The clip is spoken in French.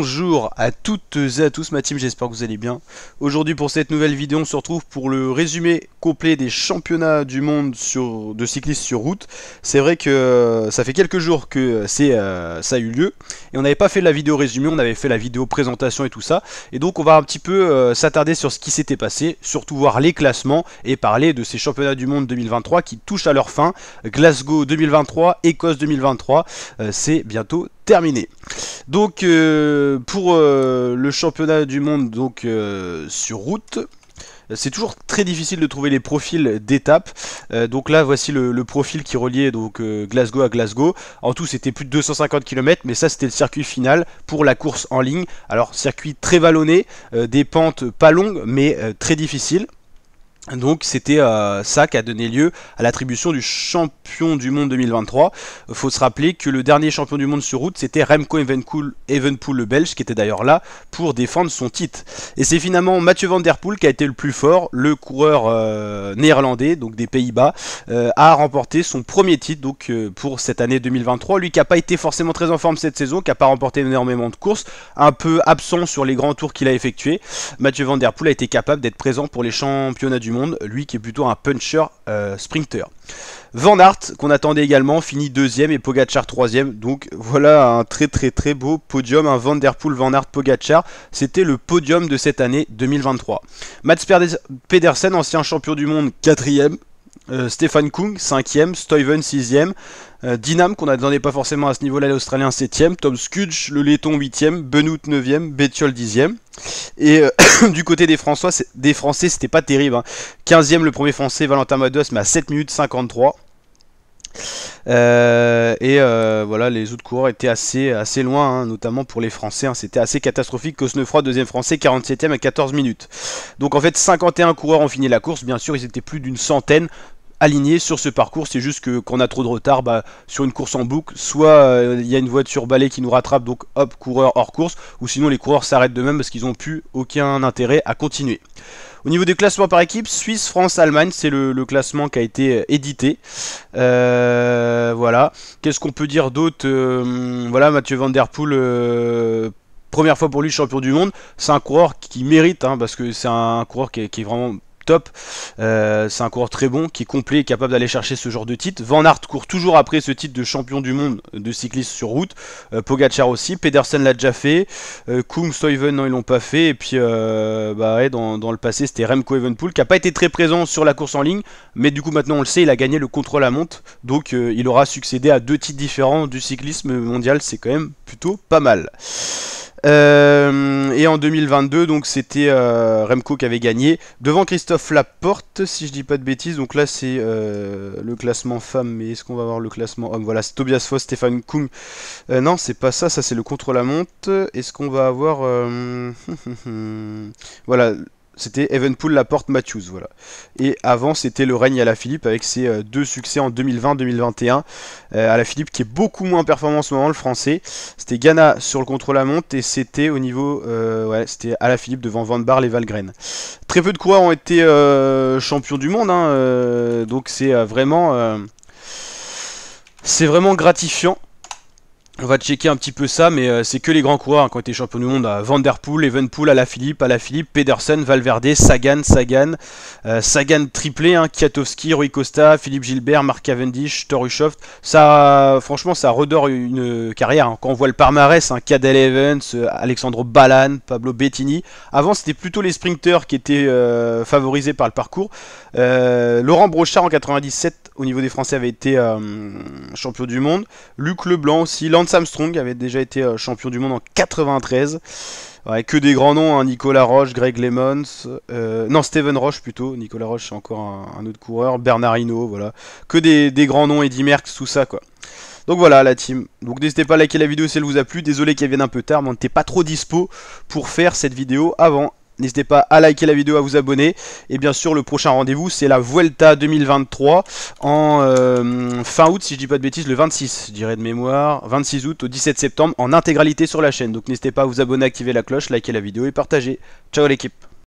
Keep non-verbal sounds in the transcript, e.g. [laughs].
Bonjour à toutes et à tous ma team, j'espère que vous allez bien. Aujourd'hui pour cette nouvelle vidéo, on se retrouve pour le résumé complet des championnats du monde sur, de cyclistes sur route. C'est vrai que euh, ça fait quelques jours que euh, euh, ça a eu lieu et on n'avait pas fait la vidéo résumé, on avait fait la vidéo présentation et tout ça. Et donc on va un petit peu s'attarder sur ce qui s'était passé, surtout voir les classements et parler de ces championnats du monde 2023 qui touchent à leur fin. Glasgow 2023, Écosse 2023, c'est bientôt terminé. Donc euh, pour euh, le championnat du monde donc euh, sur route, c'est toujours très difficile de trouver les profils d'étapes. donc là, voici le, profil qui reliait donc Glasgow à Glasgow. En tout, c'était plus de 250 km, mais ça, c'était le circuit final pour la course en ligne. Alors, circuit très vallonné, des pentes pas longues, mais très difficiles. Donc c'était euh, ça qui a donné lieu à l'attribution du champion du monde 2023. Il faut se rappeler que le dernier champion du monde sur route, c'était Remco Evenpool, le Belge, qui était d'ailleurs là pour défendre son titre. Et c'est finalement Mathieu Van Der Poel qui a été le plus fort, le coureur euh, néerlandais, donc des Pays-Bas, euh, a remporté son premier titre donc, pour cette année 2023. Lui qui n'a pas été forcément très en forme cette saison, qui n'a pas remporté énormément de courses, un peu absent sur les grands tours qu'il a effectués. Mathieu Van Der Poel a été capable d'être présent pour les championnats du Monde, lui qui est plutôt un puncher euh, sprinter. Van Aert, qu'on attendait également, finit deuxième et Pogachar troisième. Donc voilà un très très très beau podium, un Van Der Poel, Van Aert, Pogachar. C'était le podium de cette année 2023. Mats Pedersen, ancien champion du monde, quatrième. Euh, Stéphane Kung, 5 e Stuyven, 6 e dynam Dinam, qu'on n'attendait pas forcément à ce niveau-là, l'Australien, 7 e Tom Skudge, le Letton, 8 e Benoît, 9 e Bétiol, 10 e Et euh, [coughs] du côté des, François, des Français, c'était pas terrible. 15 hein. e le premier Français, Valentin Madouas, mais à 7 minutes 53. Euh, et voilà, les autres coureurs étaient assez, assez loin, hein, notamment pour les Français. Hein. C'était assez catastrophique. 2 deuxième Français, 47ème à 14 minutes. Donc en fait, 51 coureurs ont fini la course. Bien sûr, ils étaient plus d'une centaine aligné sur ce parcours. C'est juste que qu'on a trop de retard bah, sur une course en boucle. Soit euh, il y a une voiture balai qui nous rattrape, donc hop, coureur hors course, ou sinon les coureurs s'arrêtent de même parce qu'ils n'ont plus aucun intérêt à continuer. Au niveau des classements par équipe, Suisse, France, Allemagne, c'est le, classement qui a été euh, édité. Euh, voilà. Qu'est-ce qu'on peut dire d'autre Voilà, Mathieu Van Der Poel première fois pour lui champion du monde. C'est un coureur qui mérite, hein, parce que c'est un coureur qui est, qui est, vraiment euh, c'est un coureur très bon, qui est complet et capable d'aller chercher ce genre de titre. Van Aert court toujours après ce titre de champion du monde de cycliste sur route. Pogachar euh, Pogacar aussi, Pedersen l'a déjà fait. Euh, non, ils l'ont pas fait. Et puis, euh, bah dans, le passé, c'était Remco Evenpool, qui n'a pas été très présent sur la course en ligne. Mais du coup, maintenant, on le sait, il a gagné le contrôle à monte. Donc, il aura succédé à deux titres différents du cyclisme mondial. C'est quand même plutôt pas mal. Euh, et en 2022, donc c'était euh, Remco qui avait gagné devant Christophe Laporte, si je dis pas de bêtises. Donc là, c'est euh, le classement femme, mais est-ce qu'on va avoir le classement homme Voilà, c'est Tobias Foss, Stéphane Kung. non, c'est pas ça, ça c'est le contre la monte. Est-ce qu'on va avoir. [laughs] voilà, c'était Evenpool, Laporte, Matthews, voilà. Et avant, c'était le règne à la Philippe avec ses euh, deux succès en 2020-2021. Euh, à la Philippe qui est beaucoup moins performant en ce moment, le français. C'était Ghana sur le contrôle à monte et c'était au niveau, euh, c'était à la Philippe devant Van Barle et Valgren. Très peu de coureurs ont été champions du monde, hein, donc c'est vraiment, c'est vraiment gratifiant. On va checker un petit peu ça, mais euh, c'est que les grands coureurs hein, qui ont été champions du monde. à Van Der Poel, Evenpool, Alaphilippe, Alaphilippe, Pedersen, Valverde, Sagan, Sagan, euh, Sagan triplé, hein, Kiatowski, Rui Costa, Philippe Gilbert, Marc Cavendish, Torushoft. Ça, franchement, ça redore une carrière. Hein. Quand on voit le parmarès, hein, Cadel Evans, euh, Alexandre Balan, Pablo Bettini. Avant, c'était plutôt les sprinteurs qui étaient favorisés par le parcours. Laurent Brochard en 97, au niveau des Français, avait été champion du monde. Luc Leblanc aussi, Lance Sam Armstrong avait déjà été euh, champion du monde en 93. Ouais, que des grands noms, hein. Nicolas Roche, Greg Lemons, euh, non Steven Roche plutôt, Nicolas Roche c'est encore un, autre coureur, Bernard Hinault, voilà. Que des, grands noms, Eddy Merckx, tout ça quoi. Donc voilà la team. Donc n'hésitez pas à liker la vidéo si elle vous a plu. Désolé qu'elle vienne un peu tard, mais on n'était pas trop dispo pour faire cette vidéo avant N'hésitez pas à liker la vidéo, à vous abonner. Et bien sûr, le prochain rendez-vous, c'est la Vuelta 2023 en euh, fin août, si je dis pas de bêtises, le 26, je dirais de mémoire, 26 août au 17 septembre en intégralité sur la chaîne. Donc n'hésitez pas à vous abonner, activer la cloche, liker la vidéo et partager. Ciao l'équipe